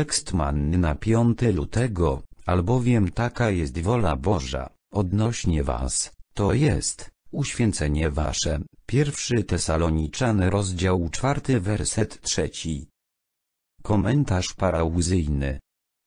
Tekst manny na 5 lutego, albowiem taka jest wola Boża, odnośnie was, to jest, uświęcenie wasze, pierwszy Tesaloniczan rozdział 4 werset 3. Komentarz parałzyjny.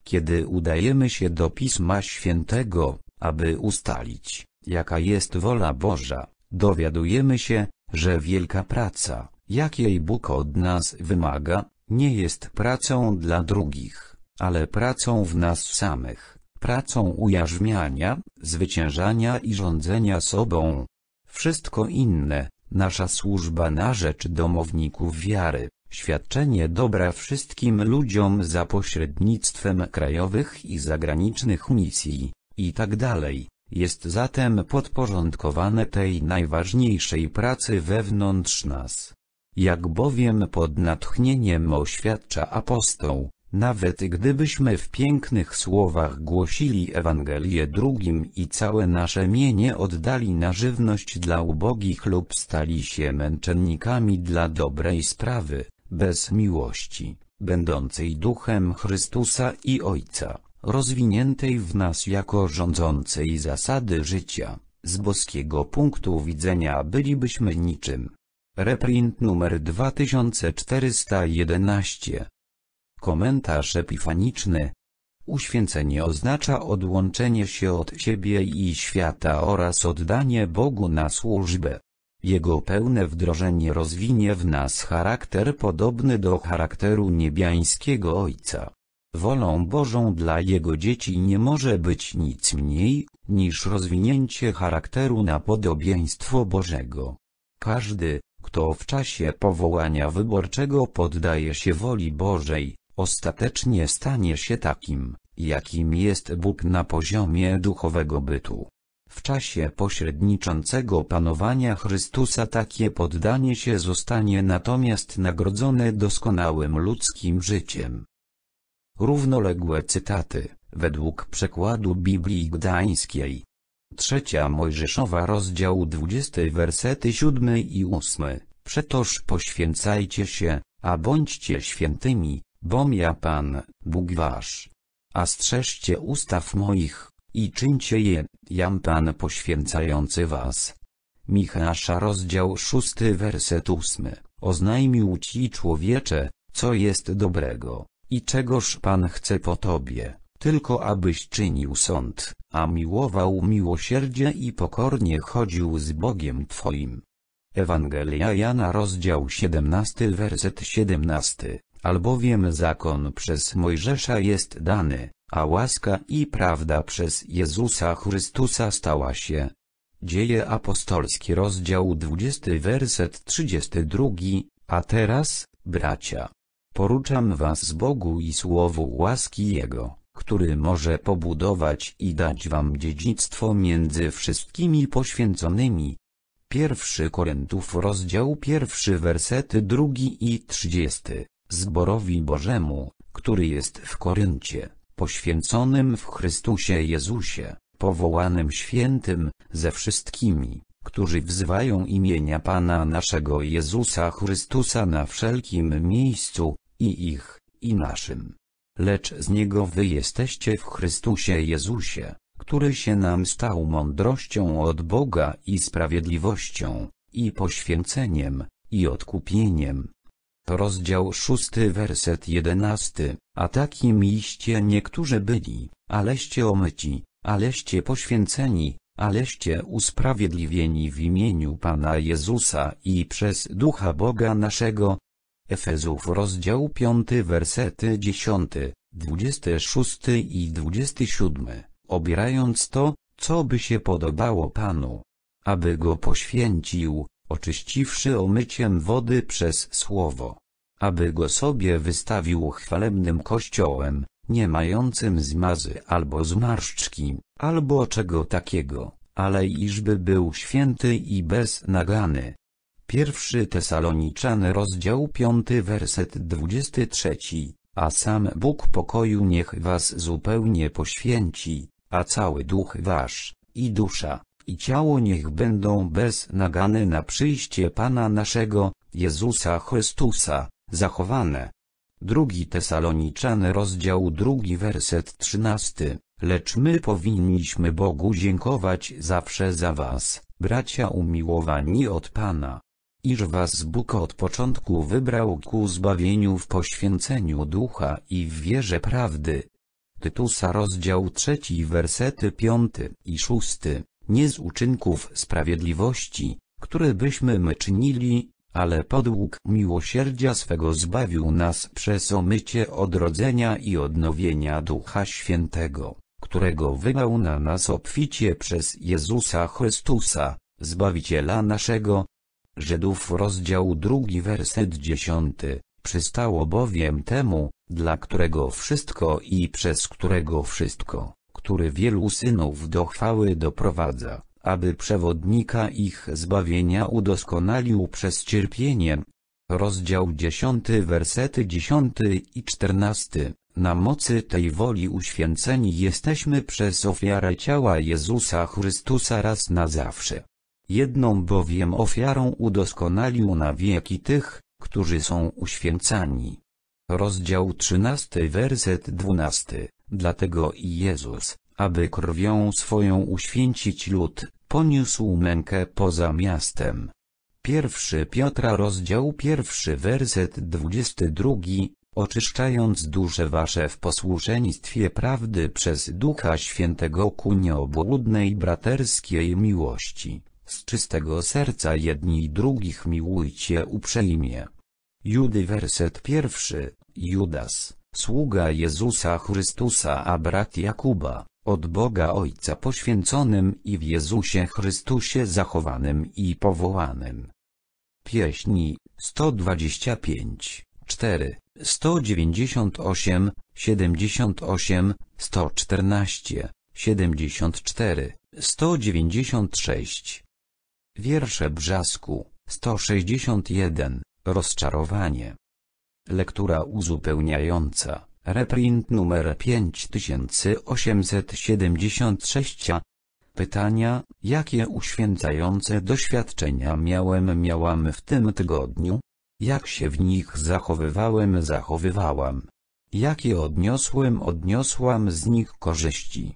Kiedy udajemy się do Pisma Świętego, aby ustalić, jaka jest wola Boża, dowiadujemy się, że wielka praca, jakiej Bóg od nas wymaga, nie jest pracą dla drugich, ale pracą w nas samych, pracą ujarzmiania, zwyciężania i rządzenia sobą. Wszystko inne, nasza służba na rzecz domowników wiary, świadczenie dobra wszystkim ludziom za pośrednictwem krajowych i zagranicznych misji, tak dalej – Jest zatem podporządkowane tej najważniejszej pracy wewnątrz nas. Jak bowiem pod natchnieniem oświadcza apostoł, nawet gdybyśmy w pięknych słowach głosili Ewangelię drugim i całe nasze mienie oddali na żywność dla ubogich lub stali się męczennikami dla dobrej sprawy, bez miłości, będącej duchem Chrystusa i Ojca, rozwiniętej w nas jako rządzącej zasady życia, z boskiego punktu widzenia bylibyśmy niczym. Reprint numer 2411. Komentarz epifaniczny. Uświęcenie oznacza odłączenie się od siebie i świata oraz oddanie Bogu na służbę. Jego pełne wdrożenie rozwinie w nas charakter podobny do charakteru niebiańskiego Ojca. Wolą Bożą dla Jego dzieci nie może być nic mniej, niż rozwinięcie charakteru na podobieństwo Bożego. Każdy, kto w czasie powołania wyborczego poddaje się woli Bożej, ostatecznie stanie się takim, jakim jest Bóg na poziomie duchowego bytu. W czasie pośredniczącego panowania Chrystusa takie poddanie się zostanie natomiast nagrodzone doskonałym ludzkim życiem. Równoległe cytaty, według przekładu Biblii Gdańskiej, Trzecia Mojżeszowa rozdział 20 wersety 7 i 8. Przetoż poświęcajcie się, a bądźcie świętymi, bom ja Pan, Bóg wasz. A strzeżcie ustaw moich, i czyńcie je, jam Pan poświęcający was. Michasza rozdział 6 werset 8. Oznajmił ci człowiecze, co jest dobrego, i czegoż Pan chce po tobie tylko abyś czynił sąd, a miłował miłosierdzie i pokornie chodził z Bogiem Twoim. Ewangelia Jana rozdział 17 werset 17, albowiem zakon przez Mojżesza jest dany, a łaska i prawda przez Jezusa Chrystusa stała się. Dzieje apostolskie rozdział 20 werset 32, a teraz, bracia, poruczam was z Bogu i słowu łaski Jego który może pobudować i dać wam dziedzictwo między wszystkimi poświęconymi. Pierwszy Korintów rozdział pierwszy wersety drugi i trzydziesty, Zborowi Bożemu, który jest w Koryncie, poświęconym w Chrystusie Jezusie, powołanym świętym, ze wszystkimi, którzy wzywają imienia Pana naszego Jezusa Chrystusa na wszelkim miejscu, i ich, i naszym lecz z Niego wy jesteście w Chrystusie Jezusie, który się nam stał mądrością od Boga i sprawiedliwością, i poświęceniem, i odkupieniem. Rozdział 6 werset 11 A takim iście niektórzy byli, aleście omyci, aleście poświęceni, aleście usprawiedliwieni w imieniu Pana Jezusa i przez Ducha Boga naszego, Efezów rozdział 5 wersety 10, 26 i 27, obierając to, co by się podobało Panu, aby go poświęcił, oczyściwszy omyciem wody przez słowo, aby go sobie wystawił chwalebnym kościołem, nie mającym zmazy albo zmarszczki, albo czego takiego, ale iżby był święty i bez nagany. Pierwszy Tesaloniczan rozdział 5 werset 23, a sam Bóg pokoju niech was zupełnie poświęci, a cały duch wasz, i dusza, i ciało niech będą bez nagany na przyjście Pana naszego, Jezusa Chrystusa, zachowane. Drugi Tesaloniczan rozdział drugi werset 13, lecz my powinniśmy Bogu dziękować zawsze za was, bracia umiłowani od Pana iż was Bóg od początku wybrał ku zbawieniu w poświęceniu ducha i w wierze prawdy. Tytusa rozdział trzeci wersety piąty i szósty, nie z uczynków sprawiedliwości, które byśmy my czynili, ale podług miłosierdzia swego zbawił nas przez omycie odrodzenia i odnowienia Ducha Świętego, którego wylał na nas obficie przez Jezusa Chrystusa, Zbawiciela naszego, Żydów rozdział drugi werset dziesiąty, przystało bowiem temu, dla którego wszystko i przez którego wszystko, który wielu synów do chwały doprowadza, aby przewodnika ich zbawienia udoskonalił przez cierpienie. Rozdział 10 wersety 10 i 14 Na mocy tej woli uświęceni jesteśmy przez ofiarę ciała Jezusa Chrystusa raz na zawsze. Jedną bowiem ofiarą udoskonalił na wieki tych, którzy są uświęcani. Rozdział 13 werset 12 Dlatego i Jezus, aby krwią swoją uświęcić lud, poniósł mękę poza miastem. 1 Piotra rozdział 1 werset 22 Oczyszczając dusze wasze w posłuszeństwie prawdy przez Ducha Świętego ku nieobłudnej braterskiej miłości. Z czystego serca jedni i drugich miłujcie uprzejmie. Judy werset pierwszy, Judas, sługa Jezusa Chrystusa a brat Jakuba, od Boga Ojca poświęconym i w Jezusie Chrystusie zachowanym i powołanym. Pieśni 125, 4, 198, 78, 114, 74, 196 Wiersze Brzasku, 161, Rozczarowanie. Lektura uzupełniająca, reprint numer 5876. Pytania, jakie uświęcające doświadczenia miałem miałam w tym tygodniu? Jak się w nich zachowywałem zachowywałam? Jakie odniosłem odniosłam z nich korzyści?